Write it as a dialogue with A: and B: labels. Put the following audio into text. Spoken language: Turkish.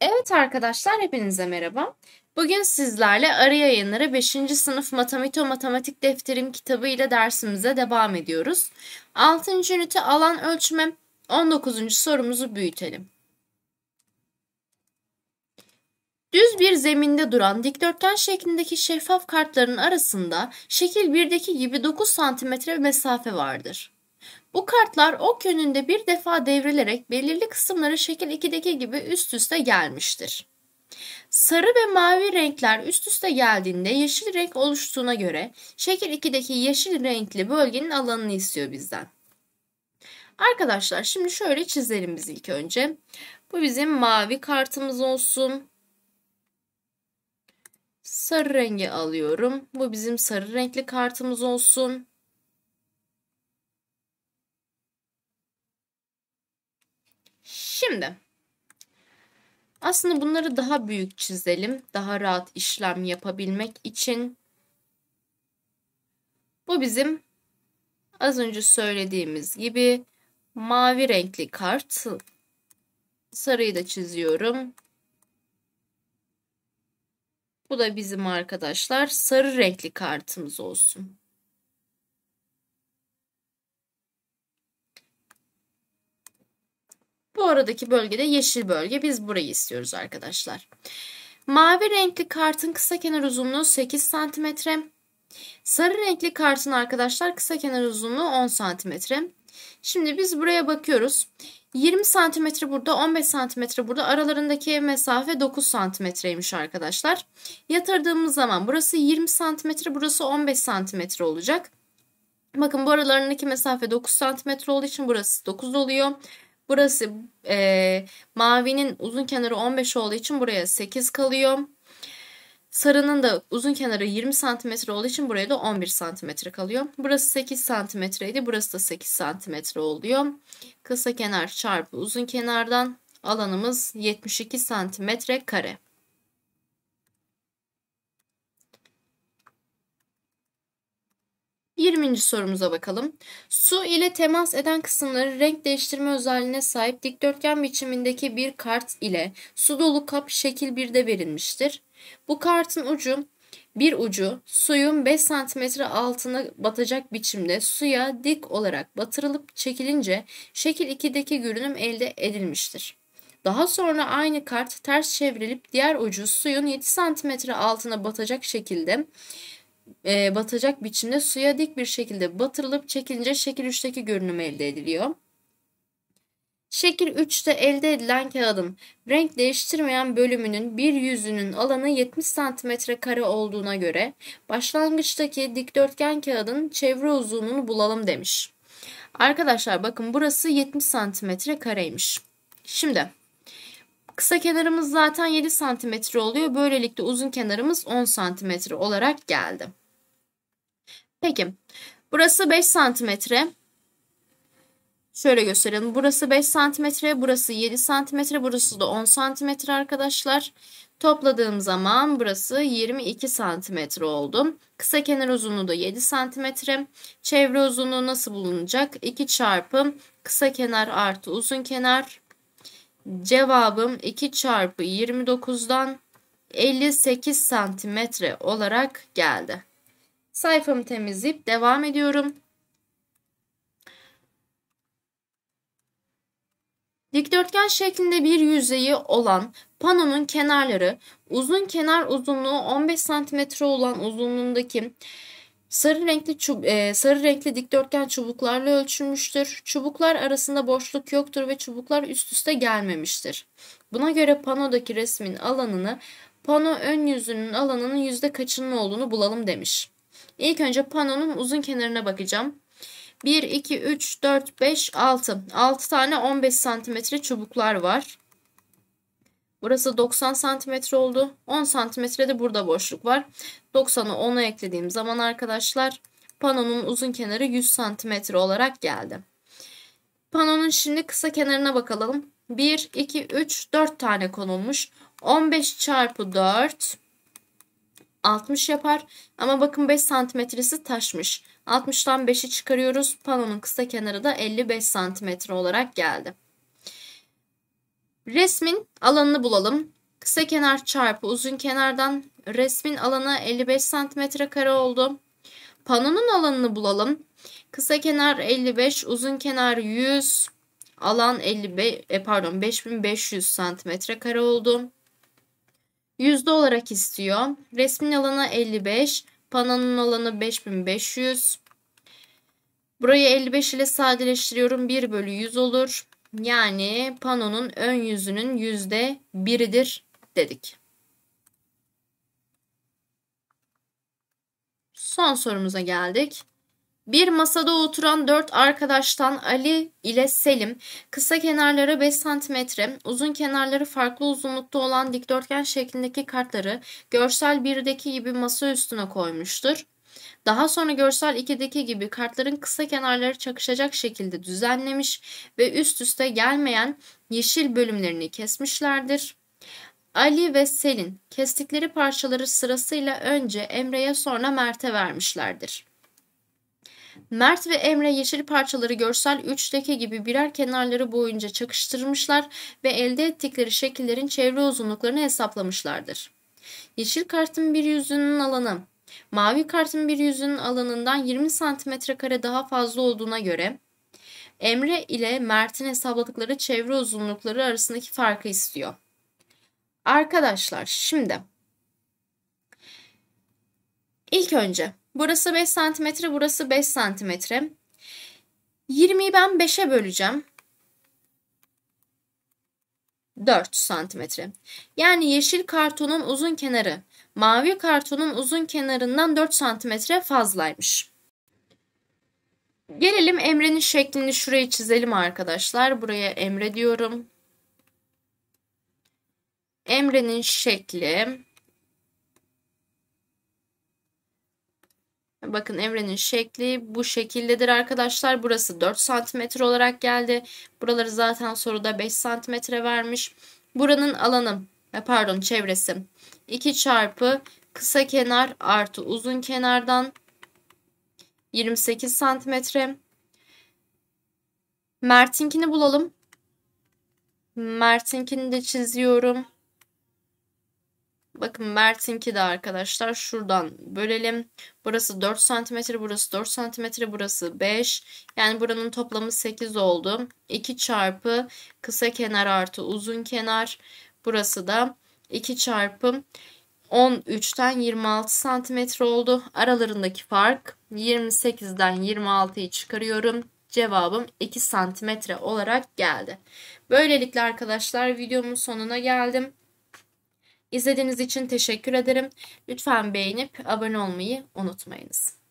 A: Evet arkadaşlar hepinize merhaba. Bugün sizlerle Arı Yayınları 5. sınıf Matematiko Matematik Defterim kitabı ile dersimize devam ediyoruz. 6. ünite alan ölçme 19. sorumuzu büyütelim. Düz bir zeminde duran dikdörtgen şeklindeki şeffaf kartların arasında şekil 1'deki gibi 9 cm mesafe vardır. Bu kartlar ok yönünde bir defa devrilerek belirli kısımlara şekil 2'deki gibi üst üste gelmiştir. Sarı ve mavi renkler üst üste geldiğinde yeşil renk oluştuğuna göre şekil 2'deki yeşil renkli bölgenin alanını istiyor bizden. Arkadaşlar şimdi şöyle çizelim biz ilk önce. Bu bizim mavi kartımız olsun. Sarı rengi alıyorum. Bu bizim sarı renkli kartımız olsun. Şimdi aslında bunları daha büyük çizelim. Daha rahat işlem yapabilmek için. Bu bizim az önce söylediğimiz gibi mavi renkli kart. Sarıyı da çiziyorum. Bu da bizim arkadaşlar sarı renkli kartımız olsun. Bu aradaki bölgede yeşil bölge. Biz burayı istiyoruz arkadaşlar. Mavi renkli kartın kısa kenar uzunluğu 8 cm. Sarı renkli kartın arkadaşlar kısa kenar uzunluğu 10 cm. Şimdi biz buraya bakıyoruz. 20 santimetre burada, 15 santimetre burada. Aralarındaki mesafe 9 santimetreymiş arkadaşlar. Yatırdığımız zaman burası 20 santimetre, burası 15 santimetre olacak. Bakın bu aralarındaki mesafe 9 santimetre olduğu için burası 9 oluyor. Burası e, mavinin uzun kenarı 15 olduğu için buraya 8 kalıyor. Sarının da uzun kenarı 20 cm olduğu için buraya da 11 cm kalıyor. Burası 8 cm idi. Burası da 8 cm oluyor. Kısa kenar çarpı uzun kenardan alanımız 72 cm kare. 20. sorumuza bakalım. Su ile temas eden kısımları renk değiştirme özelliğine sahip dikdörtgen biçimindeki bir kart ile su dolu kap şekil 1'de verilmiştir. Bu kartın ucu bir ucu suyun 5 cm altına batacak biçimde suya dik olarak batırılıp çekilince şekil 2'deki görünüm elde edilmiştir. Daha sonra aynı kart ters çevrilip diğer ucu suyun 7 cm altına batacak şekilde e, batacak biçimde suya dik bir şekilde batırılıp çekilince şekil 3'teki görünüm elde ediliyor. Şekil 3'te elde edilen kağıdın renk değiştirmeyen bölümünün bir yüzünün alanı 70 cm kare olduğuna göre başlangıçtaki dikdörtgen kağıdın çevre uzunluğunu bulalım demiş. Arkadaşlar bakın burası 70 cm kareymiş. Şimdi Kısa kenarımız zaten 7 santimetre oluyor. Böylelikle uzun kenarımız 10 santimetre olarak geldi. Peki burası 5 santimetre. Şöyle gösterelim. Burası 5 santimetre, burası 7 santimetre, burası da 10 santimetre arkadaşlar. Topladığım zaman burası 22 santimetre oldu. Kısa kenar uzunluğu da 7 santimetre. Çevre uzunluğu nasıl bulunacak? 2 çarpı kısa kenar artı uzun kenar Cevabım 2 çarpı 29'dan 58 santimetre olarak geldi. Sayfamı temizleyip devam ediyorum. Dikdörtgen şeklinde bir yüzeyi olan panonun kenarları uzun kenar uzunluğu 15 santimetre olan uzunluğundaki Sarı renkli, çub e, sarı renkli dikdörtgen çubuklarla ölçülmüştür. Çubuklar arasında boşluk yoktur ve çubuklar üst üste gelmemiştir. Buna göre panodaki resmin alanını pano ön yüzünün alanının yüzde kaçının olduğunu bulalım demiş. İlk önce panonun uzun kenarına bakacağım. 1, 2, 3, 4, 5, 6. 6 tane 15 santimetre çubuklar var. Burası 90 santimetre oldu. 10 santimetre de burada boşluk var. 90'ı 10'a eklediğim zaman arkadaşlar panonun uzun kenarı 100 santimetre olarak geldi. Panonun şimdi kısa kenarına bakalım. 1, 2, 3, 4 tane konulmuş. 15 çarpı 4 60 yapar. Ama bakın 5 santimetresi taşmış. 60'tan 5'i çıkarıyoruz. Panonun kısa kenarı da 55 santimetre olarak geldi. Resmin alanını bulalım. Kısa kenar çarpı uzun kenardan resmin alanı 55 santimetre kare oldu. Panonun alanını bulalım. Kısa kenar 55, uzun kenar 100, alan 55 e pardon 5500 santimetre kare oldu. Yüzde olarak istiyor. Resmin alanı 55, panonun alanı 5500. Burayı 55 ile sadeleştiriyorum. 1 bölü 100 olur. Yani panonun ön yüzünün yüzde biridir dedik. Son sorumuza geldik. Bir masada oturan dört arkadaştan Ali ile Selim kısa kenarları 5 cm, uzun kenarları farklı uzunlukta olan dikdörtgen şeklindeki kartları görsel birdeki gibi masa üstüne koymuştur. Daha sonra görsel 2'deki gibi kartların kısa kenarları çakışacak şekilde düzenlemiş ve üst üste gelmeyen yeşil bölümlerini kesmişlerdir. Ali ve Selin kestikleri parçaları sırasıyla önce Emre'ye sonra Mert'e vermişlerdir. Mert ve Emre yeşil parçaları görsel 3'teki gibi birer kenarları boyunca çakıştırmışlar ve elde ettikleri şekillerin çevre uzunluklarını hesaplamışlardır. Yeşil kartın bir yüzünün alanı Mavi kartın bir yüzünün alanından 20 santimetre kare daha fazla olduğuna göre Emre ile Mert'in hesapladıkları çevre uzunlukları arasındaki farkı istiyor. Arkadaşlar şimdi ilk önce burası 5 santimetre burası 5 santimetre. 20'yi ben 5'e böleceğim. 4 santimetre. Yani yeşil kartonun uzun kenarı mavi kartonun uzun kenarından 4 santimetre fazlaymış. Gelelim Emre'nin şeklini şuraya çizelim arkadaşlar. Buraya Emre diyorum. Emre'nin şekli. Bakın Emre'nin şekli bu şekildedir arkadaşlar. Burası 4 santimetre olarak geldi. Buraları zaten soruda 5 santimetre vermiş. Buranın alanı pardon çevresi 2 çarpı kısa kenar artı uzun kenardan 28 santimetre. Mert'inkini bulalım. Mert'inkini de çiziyorum. Bakın Mert'inki de arkadaşlar şuradan bölelim. Burası 4 cm, burası 4 cm, burası 5. Yani buranın toplamı 8 oldu. 2 çarpı kısa kenar artı uzun kenar. Burası da 2 çarpı 13'ten 26 santimetre oldu. Aralarındaki fark 28'den 26'yı çıkarıyorum. Cevabım 2 santimetre olarak geldi. Böylelikle arkadaşlar videomun sonuna geldim. İzlediğiniz için teşekkür ederim. Lütfen beğenip abone olmayı unutmayınız.